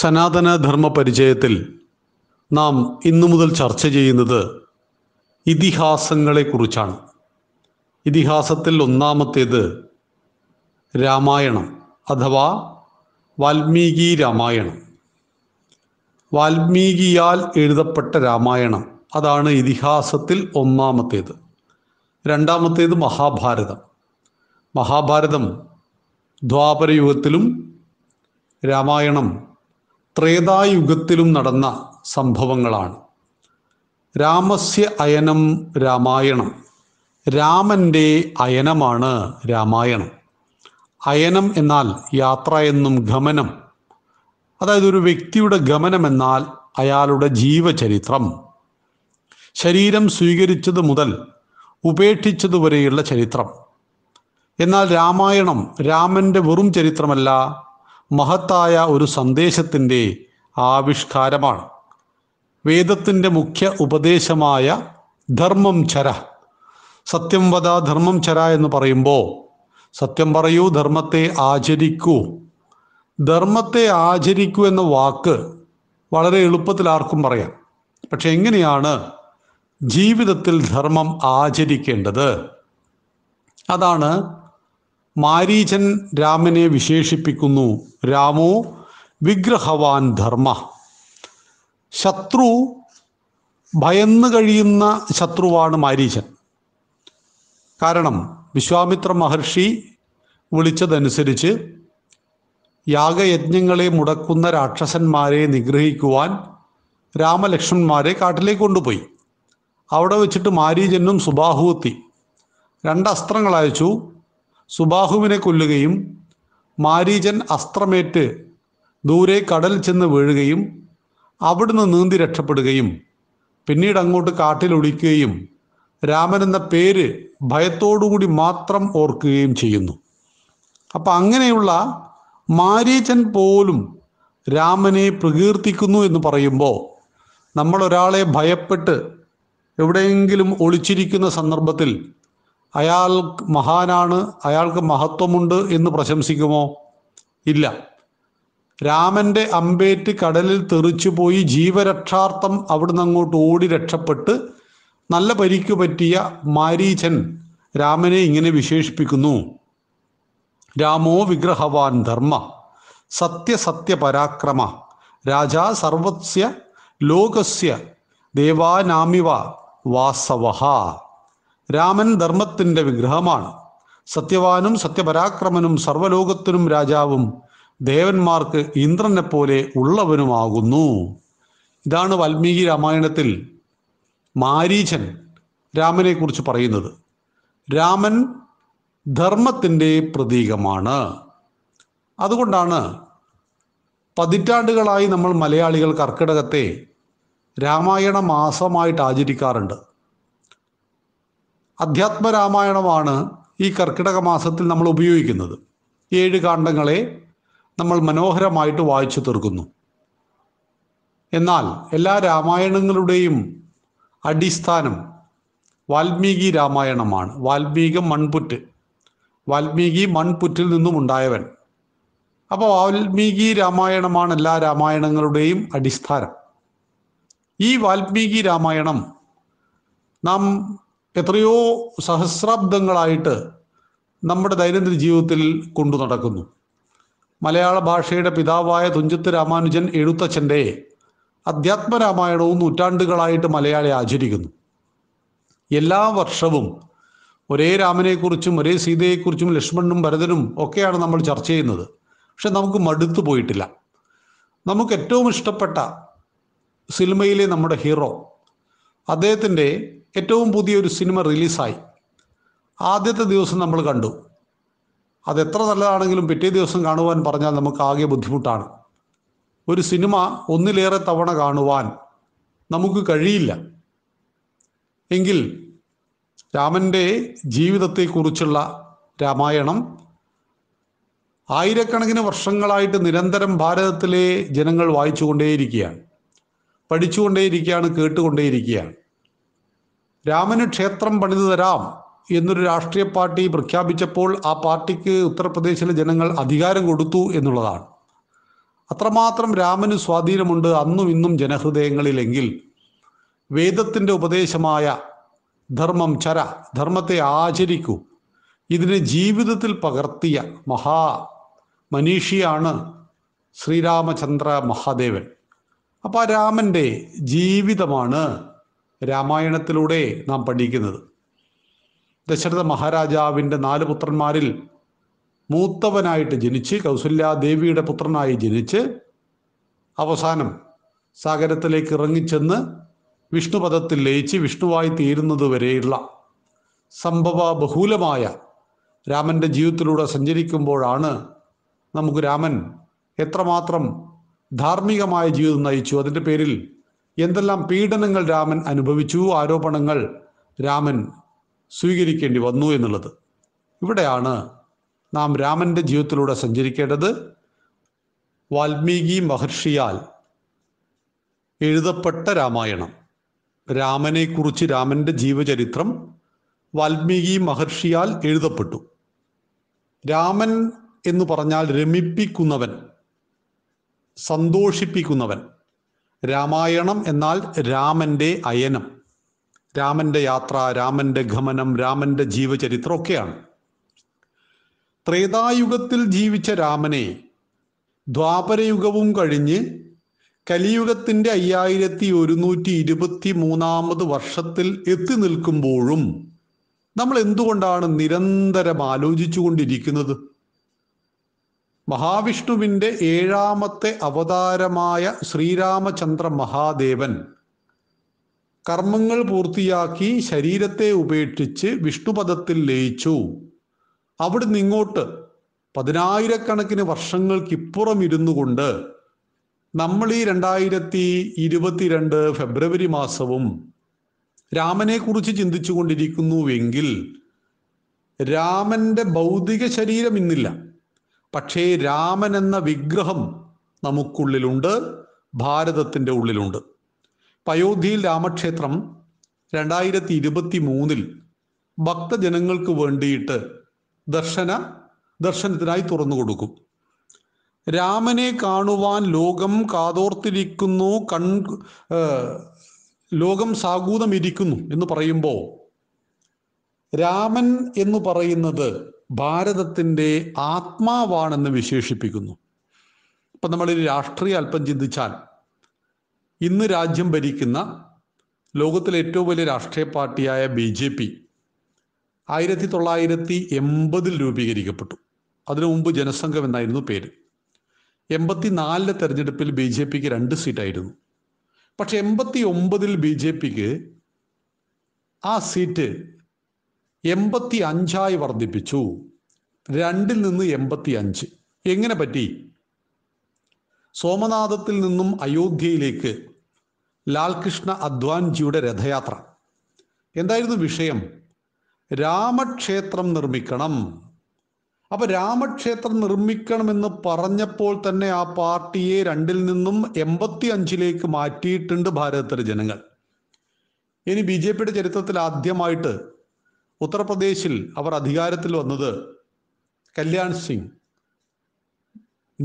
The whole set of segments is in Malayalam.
സനാതന ധർമ്മ പരിചയത്തിൽ നാം ഇന്നു മുതൽ ചർച്ച ചെയ്യുന്നത് ഇതിഹാസങ്ങളെക്കുറിച്ചാണ് ഇതിഹാസത്തിൽ ഒന്നാമത്തേത് രാമായണം അഥവാ വാൽമീകി രാമായണം വാൽമീകിയാൽ എഴുതപ്പെട്ട രാമായണം അതാണ് ഇതിഹാസത്തിൽ ഒന്നാമത്തേത് രണ്ടാമത്തേത് മഹാഭാരതം മഹാഭാരതം ദ്വാപരയുഗത്തിലും രാമായണം ത്രേതായുഗത്തിലും നടന്ന സംഭവങ്ങളാണ് രാമസ്യ അയനം രാമായണം രാമൻ്റെ അയനമാണ് രാമായണം അയനം എന്നാൽ യാത്ര എന്നും ഗമനം അതായത് ഒരു വ്യക്തിയുടെ ഗമനം എന്നാൽ അയാളുടെ ജീവചരിത്രം ശരീരം സ്വീകരിച്ചത് മുതൽ ഉപേക്ഷിച്ചതുവരെയുള്ള ചരിത്രം എന്നാൽ രാമായണം രാമൻ്റെ വെറും ചരിത്രമല്ല മഹത്തായ ഒരു സന്ദേശത്തിൻ്റെ ആവിഷ്കാരമാണ് വേദത്തിൻ്റെ മുഖ്യ ഉപദേശമായ ധർമ്മം ചര സത്യം വധ ധർമ്മം ചര എന്ന് പറയുമ്പോൾ സത്യം പറയൂ ധർമ്മത്തെ ആചരിക്കൂ ധർമ്മത്തെ ആചരിക്കൂ എന്ന വാക്ക് വളരെ എളുപ്പത്തിൽ ആർക്കും പറയാം പക്ഷെ എങ്ങനെയാണ് ജീവിതത്തിൽ ധർമ്മം ആചരിക്കേണ്ടത് അതാണ് മാരീചൻ രാമനെ വിശേഷിപ്പിക്കുന്നു രാമോ വിഗ്രഹവാൻ ധർമ്മ ശത്രു ഭയന്നു കഴിയുന്ന ശത്രുവാണ് മാരീചൻ കാരണം വിശ്വാമിത്ര മഹർഷി വിളിച്ചതനുസരിച്ച് യാഗയജ്ഞങ്ങളെ മുടക്കുന്ന രാക്ഷസന്മാരെ നിഗ്രഹിക്കുവാൻ രാമലക്ഷ്മണന്മാരെ കാട്ടിലേക്ക് കൊണ്ടുപോയി അവിടെ വെച്ചിട്ട് മാരീചനും സുബാഹുവത്തി രണ്ട് അസ്ത്രങ്ങൾ അയച്ചു സുബാഹുവിനെ കൊല്ലുകയും മാരീചൻ അസ്ത്രമേറ്റ് ദൂരെ കടൽ ചെന്ന് വീഴുകയും അവിടുന്ന് നീന്തി രക്ഷപ്പെടുകയും പിന്നീട് അങ്ങോട്ട് കാട്ടിൽ ഒളിക്കുകയും രാമൻ എന്ന പേര് ഭയത്തോടുകൂടി മാത്രം ഓർക്കുകയും ചെയ്യുന്നു അപ്പൊ അങ്ങനെയുള്ള മാരീചൻ പോലും രാമനെ പ്രകീർത്തിക്കുന്നു എന്ന് പറയുമ്പോൾ നമ്മൾ ഭയപ്പെട്ട് എവിടെയെങ്കിലും ഒളിച്ചിരിക്കുന്ന സന്ദർഭത്തിൽ അയാൾ മഹാനാണ് അയാൾക്ക് മഹത്വമുണ്ട് എന്ന് പ്രശംസിക്കുമോ ഇല്ല രാമന്റെ അമ്പേറ്റ് കടലിൽ തെറിച്ചു പോയി ജീവരക്ഷാർത്ഥം അവിടുന്ന് അങ്ങോട്ട് ഓടി രക്ഷപ്പെട്ട് നല്ല പരിക്കു പറ്റിയ മാരീചൻ രാമനെ ഇങ്ങനെ വിശേഷിപ്പിക്കുന്നു രാമോ വിഗ്രഹവാൻ ധർമ്മ സത്യസത്യ പരാക്രമ രാജാ സർവസ്യ ലോകസ്യ ദേവാനാമിവ വാസവഹ രാമൻ ധർമ്മത്തിന്റെ വിഗ്രഹമാണ് സത്യവാനും സത്യപരാക്രമനും സർവലോകത്തിനും രാജാവും ദേവന്മാർക്ക് ഇന്ദ്രനെ പോലെ ഉള്ളവനുമാകുന്നു ഇതാണ് വാൽമീകി രാമായണത്തിൽ മാരീചൻ രാമനെക്കുറിച്ച് പറയുന്നത് രാമൻ ധർമ്മത്തിൻ്റെ പ്രതീകമാണ് അതുകൊണ്ടാണ് പതിറ്റാണ്ടുകളായി നമ്മൾ മലയാളികൾ കർക്കിടകത്തെ രാമായണ മാസമായിട്ട് ആചരിക്കാറുണ്ട് അധ്യാത്മരാമായണമാണ് ഈ കർക്കിടക മാസത്തിൽ നമ്മൾ ഉപയോഗിക്കുന്നത് ഏഴ് കാണ്ഡങ്ങളെ നമ്മൾ മനോഹരമായിട്ട് വായിച്ചു തീർക്കുന്നു എന്നാൽ എല്ലാ രാമായണങ്ങളുടെയും അടിസ്ഥാനം വാൽമീകി രാമായണമാണ് വാൽമീകി മൺപുറ്റ് വാൽമീകി മൺപുറ്റിൽ നിന്നും ഉണ്ടായവൻ അപ്പോൾ വാൽമീകി രാമായണമാണ് എല്ലാ രാമായണങ്ങളുടെയും അടിസ്ഥാനം ഈ വാൽമീകി രാമായണം നാം എത്രയോ സഹസ്രാബ്ദങ്ങളായിട്ട് നമ്മുടെ ദൈനംദിന ജീവിതത്തിൽ കൊണ്ടു നടക്കുന്നു മലയാള ഭാഷയുടെ പിതാവായ തുഞ്ചത്ത് രാമാനുജൻ എഴുത്തച്ഛൻ്റെ അധ്യാത്മരാമായണവും നൂറ്റാണ്ടുകളായിട്ട് മലയാളി ആചരിക്കുന്നു എല്ലാ വർഷവും ഒരേ രാമനെക്കുറിച്ചും ഒരേ സീതയെക്കുറിച്ചും ലക്ഷ്മണനും ഭരതനും ഒക്കെയാണ് നമ്മൾ ചർച്ച ചെയ്യുന്നത് പക്ഷെ നമുക്ക് മടുത്തു പോയിട്ടില്ല നമുക്ക് ഏറ്റവും ഇഷ്ടപ്പെട്ട സിനിമയിലെ നമ്മുടെ ഹീറോ അദ്ദേഹത്തിൻ്റെ ഏറ്റവും പുതിയൊരു സിനിമ റിലീസായി ആദ്യത്തെ ദിവസം നമ്മൾ കണ്ടു അത് എത്ര നല്ലതാണെങ്കിലും പിറ്റേ ദിവസം കാണുവാൻ പറഞ്ഞാൽ നമുക്ക് ആകെ ബുദ്ധിമുട്ടാണ് ഒരു സിനിമ ഒന്നിലേറെ തവണ കാണുവാൻ നമുക്ക് കഴിയില്ല എങ്കിൽ രാമൻ്റെ ജീവിതത്തെക്കുറിച്ചുള്ള രാമായണം ആയിരക്കണക്കിന് വർഷങ്ങളായിട്ട് നിരന്തരം ഭാരതത്തിലെ ജനങ്ങൾ വായിച്ചുകൊണ്ടേയിരിക്കുകയാണ് പഠിച്ചുകൊണ്ടേയിരിക്കുകയാണ് കേട്ടുകൊണ്ടേയിരിക്കുകയാണ് രാമന് ക്ഷേത്രം പണിതു തരാം എന്നൊരു രാഷ്ട്രീയ പാർട്ടി പ്രഖ്യാപിച്ചപ്പോൾ ആ പാർട്ടിക്ക് ഉത്തർപ്രദേശിലെ ജനങ്ങൾ അധികാരം കൊടുത്തു എന്നുള്ളതാണ് അത്രമാത്രം രാമന് സ്വാധീനമുണ്ട് അന്നും ഇന്നും ജനഹൃദയങ്ങളിലെങ്കിൽ വേദത്തിൻ്റെ ഉപദേശമായ ധർമ്മം ചര ധർമ്മത്തെ ആചരിക്കൂ ഇതിനെ ജീവിതത്തിൽ പകർത്തിയ മഹാ മനീഷിയാണ് ശ്രീരാമചന്ദ്ര മഹാദേവൻ അപ്പോൾ രാമൻ്റെ ജീവിതമാണ് രാമായണത്തിലൂടെ നാം പഠിക്കുന്നത് ദശരഥ മഹാരാജാവിൻ്റെ നാല് പുത്രന്മാരിൽ മൂത്തവനായിട്ട് ജനിച്ച് കൗസല്യാദേവിയുടെ പുത്രനായി ജനിച്ച് അവസാനം സാഗരത്തിലേക്ക് ഇറങ്ങിച്ചെന്ന് വിഷ്ണുപദത്തിൽ ലയിച്ച് വിഷ്ണുവായി വരെയുള്ള സംഭവ ബഹൂലമായ രാമൻ്റെ ജീവിതത്തിലൂടെ സഞ്ചരിക്കുമ്പോഴാണ് നമുക്ക് രാമൻ എത്രമാത്രം ധാർമ്മികമായ ജീവിതം നയിച്ചു അതിൻ്റെ പേരിൽ എന്തെല്ലാം പീഡനങ്ങൾ രാമൻ അനുഭവിച്ചു ആരോപണങ്ങൾ രാമൻ സ്വീകരിക്കേണ്ടി വന്നു എന്നുള്ളത് ഇവിടെയാണ് നാം രാമൻ്റെ ജീവിതത്തിലൂടെ സഞ്ചരിക്കേണ്ടത് വാൽമീകി മഹർഷിയാൽ എഴുതപ്പെട്ട രാമായണം രാമനെക്കുറിച്ച് രാമൻ്റെ ജീവചരിത്രം വാൽമീകി മഹർഷിയാൽ എഴുതപ്പെട്ടു രാമൻ എന്ന് പറഞ്ഞാൽ രമിപ്പിക്കുന്നവൻ സന്തോഷിപ്പിക്കുന്നവൻ രാമായണം എന്നാൽ രാമൻ്റെ അയനം രാമൻ്റെ യാത്ര രാമൻ്റെ ഗമനം രാമൻ്റെ ജീവചരിത്രം ഒക്കെയാണ് ത്രേതായുഗത്തിൽ ജീവിച്ച രാമനെ ദ്വാപരയുഗവും കഴിഞ്ഞ് കലിയുഗത്തിൻ്റെ അയ്യായിരത്തി ഒരുന്നൂറ്റി ഇരുപത്തി മൂന്നാമത് വർഷത്തിൽ എത്തി നിൽക്കുമ്പോഴും നമ്മൾ എന്തുകൊണ്ടാണ് നിരന്തരം ആലോചിച്ചുകൊണ്ടിരിക്കുന്നത് മഹാവിഷ്ണുവിൻ്റെ ഏഴാമത്തെ അവതാരമായ ശ്രീരാമചന്ദ്ര മഹാദേവൻ കർമ്മങ്ങൾ പൂർത്തിയാക്കി ശരീരത്തെ ഉപേക്ഷിച്ച് വിഷ്ണുപദത്തിൽ ലയിച്ചു അവിടെ നിങ്ങോട്ട് പതിനായിരക്കണക്കിന് വർഷങ്ങൾക്കിപ്പുറം ഇരുന്നു കൊണ്ട് നമ്മൾ ഈ രണ്ടായിരത്തി ഇരുപത്തിരണ്ട് ഫെബ്രുവരി മാസവും രാമനെ കുറിച്ച് ചിന്തിച്ചു കൊണ്ടിരിക്കുന്നുവെങ്കിൽ രാമന്റെ ഭൗതിക ശരീരം ഇന്നില്ല പക്ഷേ രാമൻ എന്ന വിഗ്രഹം നമുക്കുള്ളിലുണ്ട് ഭാരതത്തിൻ്റെ ഉള്ളിലുണ്ട് പയോധ്യയിൽ രാമക്ഷേത്രം രണ്ടായിരത്തി ഇരുപത്തി മൂന്നിൽ ഭക്തജനങ്ങൾക്ക് വേണ്ടിയിട്ട് ദർശന ദർശനത്തിനായി തുറന്നു കൊടുക്കും രാമനെ കാണുവാൻ ലോകം കാതോർത്തിരിക്കുന്നു കൺ ലോകം സാഗൂതമിരിക്കുന്നു എന്ന് പറയുമ്പോൾ രാമൻ എന്ന് പറയുന്നത് ഭാരതത്തിൻ്റെ ആത്മാവാണെന്ന് വിശേഷിപ്പിക്കുന്നു ഇപ്പം നമ്മൾ ഈ രാഷ്ട്രീയ അല്പം ചിന്തിച്ചാൽ ഇന്ന് രാജ്യം ഭരിക്കുന്ന ലോകത്തിലെ ഏറ്റവും വലിയ രാഷ്ട്രീയ പാർട്ടിയായ ബി ജെ പി ആയിരത്തി തൊള്ളായിരത്തി എൺപതിൽ രൂപീകരിക്കപ്പെട്ടു അതിനു മുമ്പ് ജനസംഘം എന്നായിരുന്നു പേര് നാലിലെ തെരഞ്ഞെടുപ്പിൽ ബി ജെ പിക്ക് രണ്ട് സീറ്റായിരുന്നു പക്ഷെ എൺപത്തി ഒമ്പതിൽ ബി ജെ പിക്ക് ആ സീറ്റ് എൺപത്തി അഞ്ചായി വർദ്ധിപ്പിച്ചു രണ്ടിൽ നിന്ന് എൺപത്തി അഞ്ച് എങ്ങനെ പറ്റി സോമനാഥത്തിൽ നിന്നും അയോധ്യയിലേക്ക് ലാൽകൃഷ്ണ അദ്വാൻജിയുടെ രഥയാത്ര എന്തായിരുന്നു വിഷയം രാമക്ഷേത്രം നിർമ്മിക്കണം അപ്പൊ രാമക്ഷേത്രം നിർമ്മിക്കണമെന്ന് പറഞ്ഞപ്പോൾ തന്നെ ആ പാർട്ടിയെ രണ്ടിൽ നിന്നും എൺപത്തി അഞ്ചിലേക്ക് മാറ്റിയിട്ടുണ്ട് ഭാരതത്തിലെ ജനങ്ങൾ ഇനി ബി ജെ പിയുടെ ചരിത്രത്തിൽ ആദ്യമായിട്ട് ഉത്തർപ്രദേശിൽ അവർ അധികാരത്തിൽ വന്നത് കല്യാൺ സിംഗ്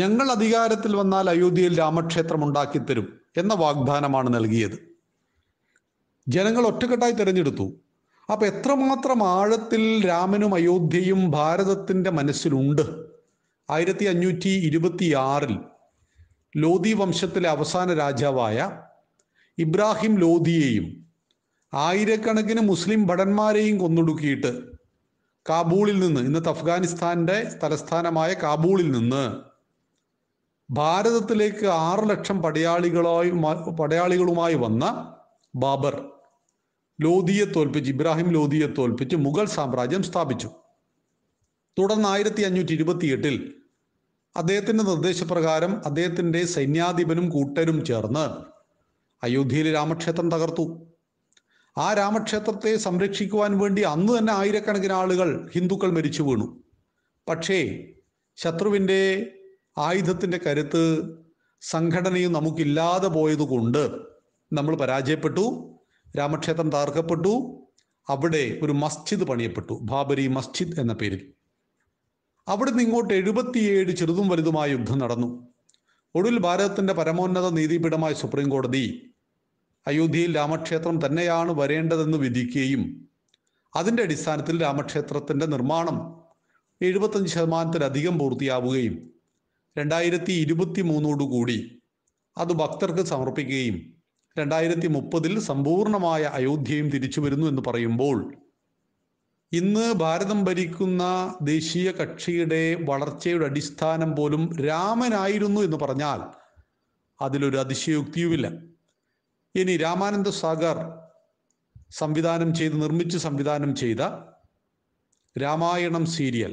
ഞങ്ങൾ അധികാരത്തിൽ വന്നാൽ അയോധ്യയിൽ രാമക്ഷേത്രം ഉണ്ടാക്കിത്തരും എന്ന വാഗ്ദാനമാണ് നൽകിയത് ജനങ്ങൾ ഒറ്റക്കെട്ടായി തിരഞ്ഞെടുത്തു അപ്പൊ എത്രമാത്രം ആഴത്തിൽ രാമനും അയോധ്യയും ഭാരതത്തിന്റെ മനസ്സിലുണ്ട് ആയിരത്തി അഞ്ഞൂറ്റി ഇരുപത്തിയാറിൽ ലോധി വംശത്തിലെ അവസാന രാജാവായ ഇബ്രാഹിം ലോധിയെയും ആയിരക്കണക്കിന് മുസ്ലിം ഭടന്മാരെയും കൊന്നൊടുക്കിയിട്ട് കാബൂളിൽ നിന്ന് ഇന്നത്തെ അഫ്ഗാനിസ്ഥാന്റെ തലസ്ഥാനമായ കാബൂളിൽ നിന്ന് ഭാരതത്തിലേക്ക് ആറ് ലക്ഷം പടയാളികളായി പടയാളികളുമായി വന്ന ബാബർ ലോധിയെ തോൽപ്പിച്ച് ഇബ്രാഹിം ലോധിയെ തോൽപ്പിച്ച് മുഗൾ സാമ്രാജ്യം സ്ഥാപിച്ചു തുടർന്ന് ആയിരത്തി അഞ്ഞൂറ്റി എട്ടിൽ അദ്ദേഹത്തിൻ്റെ നിർദ്ദേശപ്രകാരം അദ്ദേഹത്തിൻ്റെ സൈന്യാധിപനും കൂട്ടരും ചേർന്ന് അയോധ്യയിലെ രാമക്ഷേത്രം തകർത്തു ആ രാമക്ഷേത്രത്തെ സംരക്ഷിക്കുവാൻ വേണ്ടി അന്ന് തന്നെ ആയിരക്കണക്കിന് ആളുകൾ ഹിന്ദുക്കൾ മരിച്ചു വീണു പക്ഷേ ശത്രുവിൻ്റെ ആയുധത്തിൻ്റെ കരുത്ത് സംഘടനയും നമുക്കില്ലാതെ പോയതുകൊണ്ട് നമ്മൾ പരാജയപ്പെട്ടു രാമക്ഷേത്രം തകർക്കപ്പെട്ടു അവിടെ ഒരു മസ്ജിദ് പണിയപ്പെട്ടു ബാബരി മസ്ജിദ് എന്ന പേരിൽ നിന്ന് ഇങ്ങോട്ട് എഴുപത്തിയേഴ് ചെറുതും വലുതുമായ യുദ്ധം നടന്നു ഒടുവിൽ ഭാരതത്തിന്റെ പരമോന്നത നീതിപീഠമായ സുപ്രീം കോടതി അയോധ്യയിൽ രാമക്ഷേത്രം തന്നെയാണ് വരേണ്ടതെന്ന് വിധിക്കുകയും അതിൻ്റെ അടിസ്ഥാനത്തിൽ രാമക്ഷേത്രത്തിൻ്റെ നിർമ്മാണം എഴുപത്തഞ്ച് ശതമാനത്തിലധികം പൂർത്തിയാവുകയും രണ്ടായിരത്തി ഇരുപത്തി മൂന്നോടുകൂടി അത് ഭക്തർക്ക് സമർപ്പിക്കുകയും രണ്ടായിരത്തി മുപ്പതിൽ സമ്പൂർണമായ അയോധ്യയും തിരിച്ചു വരുന്നു എന്ന് പറയുമ്പോൾ ഇന്ന് ഭാരതം ഭരിക്കുന്ന ദേശീയ കക്ഷിയുടെ വളർച്ചയുടെ അടിസ്ഥാനം പോലും രാമനായിരുന്നു എന്ന് പറഞ്ഞാൽ അതിലൊരു അതിശയോക്തിയുമില്ല ഇനി രാമാനന്ദ സാഗർ സംവിധാനം ചെയ്ത് നിർമ്മിച്ച് സംവിധാനം ചെയ്ത രാമായണം സീരിയൽ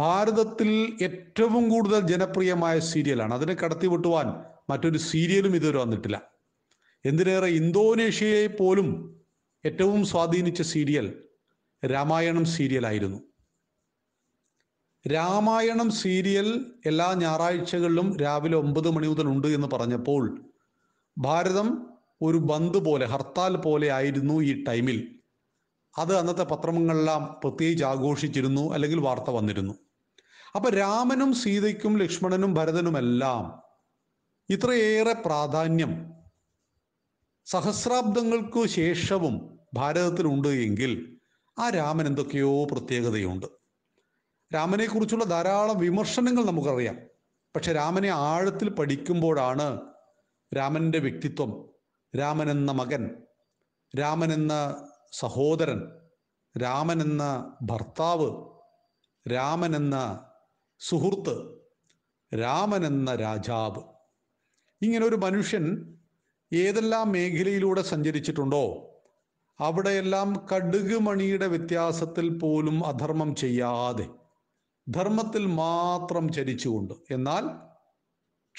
ഭാരതത്തിൽ ഏറ്റവും കൂടുതൽ ജനപ്രിയമായ സീരിയലാണ് അതിനെ കടത്തിവിട്ടുവാൻ മറ്റൊരു സീരിയലും ഇതുവരെ വന്നിട്ടില്ല എന്തിനേറെ ഇന്തോനേഷ്യയെ പോലും ഏറ്റവും സ്വാധീനിച്ച സീരിയൽ രാമായണം സീരിയലായിരുന്നു രാമായണം സീരിയൽ എല്ലാ ഞായറാഴ്ചകളിലും രാവിലെ ഒമ്പത് മണി മുതൽ ഉണ്ട് എന്ന് പറഞ്ഞപ്പോൾ ഭാരതം ഒരു ബന്ദ് പോലെ ഹർത്താൽ പോലെ ആയിരുന്നു ഈ ടൈമിൽ അത് അന്നത്തെ പത്രങ്ങളെല്ലാം പ്രത്യേകിച്ച് ആഘോഷിച്ചിരുന്നു അല്ലെങ്കിൽ വാർത്ത വന്നിരുന്നു അപ്പൊ രാമനും സീതയ്ക്കും ലക്ഷ്മണനും ഭരതനുമെല്ലാം ഇത്രയേറെ പ്രാധാന്യം സഹസ്രാബ്ദങ്ങൾക്ക് ശേഷവും ഭാരതത്തിലുണ്ട് എങ്കിൽ ആ രാമൻ എന്തൊക്കെയോ പ്രത്യേകതയുണ്ട് രാമനെക്കുറിച്ചുള്ള ധാരാളം വിമർശനങ്ങൾ നമുക്കറിയാം പക്ഷെ രാമനെ ആഴത്തിൽ പഠിക്കുമ്പോഴാണ് രാമൻ്റെ വ്യക്തിത്വം രാമൻ എന്ന മകൻ രാമൻ എന്ന സഹോദരൻ രാമൻ എന്ന ഭർത്താവ് രാമൻ എന്ന സുഹൃത്ത് രാമൻ എന്ന രാജാവ് ഇങ്ങനെ ഒരു മനുഷ്യൻ ഏതെല്ലാം മേഖലയിലൂടെ സഞ്ചരിച്ചിട്ടുണ്ടോ അവിടെയെല്ലാം കടുക് മണിയുടെ വ്യത്യാസത്തിൽ പോലും അധർമ്മം ചെയ്യാതെ ധർമ്മത്തിൽ മാത്രം ചരിച്ചുകൊണ്ട് എന്നാൽ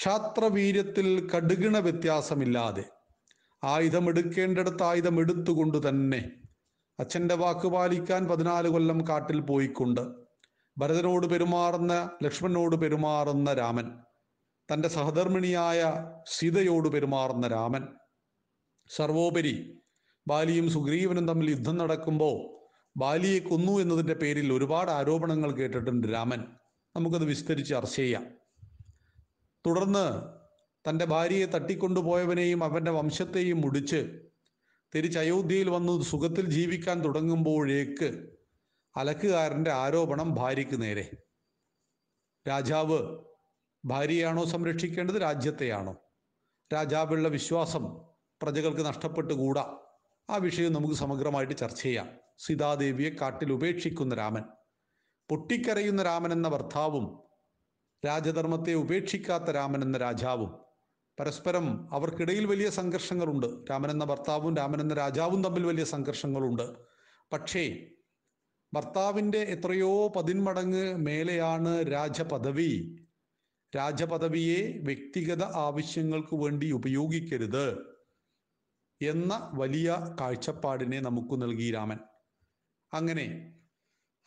ക്ഷാത്രവീര്യത്തിൽ കടുകിണ വ്യത്യാസമില്ലാതെ ആയുധമെടുക്കേണ്ടടുത്ത് ആയുധം എടുത്തുകൊണ്ട് തന്നെ അച്ഛൻ്റെ വാക്ക് പാലിക്കാൻ പതിനാല് കൊല്ലം കാട്ടിൽ പോയിക്കൊണ്ട് ഭരതനോട് പെരുമാറുന്ന ലക്ഷ്മണനോട് പെരുമാറുന്ന രാമൻ തൻ്റെ സഹധർമ്മിണിയായ സീതയോട് പെരുമാറുന്ന രാമൻ സർവോപരി ബാലിയും സുഗ്രീവനും തമ്മിൽ യുദ്ധം നടക്കുമ്പോൾ ബാലിയെ കൊന്നു എന്നതിൻ്റെ പേരിൽ ഒരുപാട് ആരോപണങ്ങൾ കേട്ടിട്ടുണ്ട് രാമൻ നമുക്കത് വിസ്തരിച്ച് ചർച്ച ചെയ്യാം തുടർന്ന് തൻ്റെ ഭാര്യയെ തട്ടിക്കൊണ്ടുപോയവനെയും അവൻ്റെ വംശത്തെയും മുടിച്ച് അയോധ്യയിൽ വന്ന് സുഖത്തിൽ ജീവിക്കാൻ തുടങ്ങുമ്പോഴേക്ക് അലക്കുകാരൻ്റെ ആരോപണം ഭാര്യയ്ക്ക് നേരെ രാജാവ് ഭാര്യയാണോ സംരക്ഷിക്കേണ്ടത് രാജ്യത്തെയാണോ രാജാവുള്ള വിശ്വാസം പ്രജകൾക്ക് നഷ്ടപ്പെട്ടുകൂടാ ആ വിഷയം നമുക്ക് സമഗ്രമായിട്ട് ചർച്ച ചെയ്യാം സീതാദേവിയെ കാട്ടിൽ ഉപേക്ഷിക്കുന്ന രാമൻ പൊട്ടിക്കരയുന്ന രാമൻ എന്ന ഭർത്താവും രാജധർമ്മത്തെ ഉപേക്ഷിക്കാത്ത രാമൻ എന്ന രാജാവും പരസ്പരം അവർക്കിടയിൽ വലിയ സംഘർഷങ്ങളുണ്ട് രാമൻ എന്ന ഭർത്താവും രാമൻ എന്ന രാജാവും തമ്മിൽ വലിയ സംഘർഷങ്ങളുണ്ട് പക്ഷേ ഭർത്താവിൻ്റെ എത്രയോ പതിന്മടങ്ങ് മേലെയാണ് രാജപദവി രാജപദവിയെ വ്യക്തിഗത ആവശ്യങ്ങൾക്ക് വേണ്ടി ഉപയോഗിക്കരുത് എന്ന വലിയ കാഴ്ചപ്പാടിനെ നമുക്ക് നൽകി രാമൻ അങ്ങനെ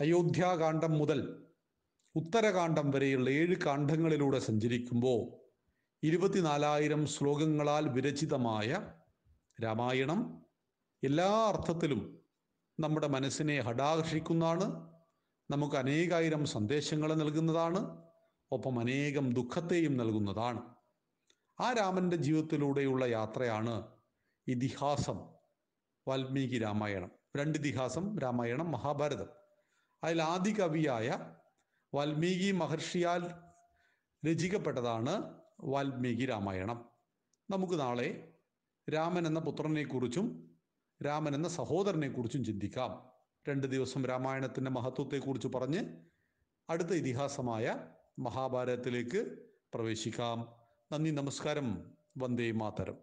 അയോധ്യാകാന്ഡം മുതൽ ഉത്തരകാന്ഡം വരെയുള്ള ഏഴ് കാണ്ഡങ്ങളിലൂടെ സഞ്ചരിക്കുമ്പോൾ ഇരുപത്തിനാലായിരം ശ്ലോകങ്ങളാൽ വിരചിതമായ രാമായണം എല്ലാ അർത്ഥത്തിലും നമ്മുടെ മനസ്സിനെ ഹടാകർഷിക്കുന്നതാണ് നമുക്ക് അനേകായിരം സന്ദേശങ്ങൾ നൽകുന്നതാണ് ഒപ്പം അനേകം ദുഃഖത്തെയും നൽകുന്നതാണ് ആ രാമൻ്റെ ജീവിതത്തിലൂടെയുള്ള യാത്രയാണ് ഇതിഹാസം വാൽമീകി രാമായണം രണ്ട് ഇതിഹാസം രാമായണം മഹാഭാരതം അതിൽ കവിയായ വാൽമീകി മഹർഷിയാൽ രചിക്കപ്പെട്ടതാണ് വാൽമീകി രാമായണം നമുക്ക് നാളെ രാമൻ എന്ന പുത്രനെക്കുറിച്ചും രാമൻ എന്ന സഹോദരനെക്കുറിച്ചും ചിന്തിക്കാം രണ്ട് ദിവസം രാമായണത്തിൻ്റെ മഹത്വത്തെക്കുറിച്ച് പറഞ്ഞ് അടുത്ത ഇതിഹാസമായ മഹാഭാരതത്തിലേക്ക് പ്രവേശിക്കാം നന്ദി നമസ്കാരം വന്ദേ മാതരം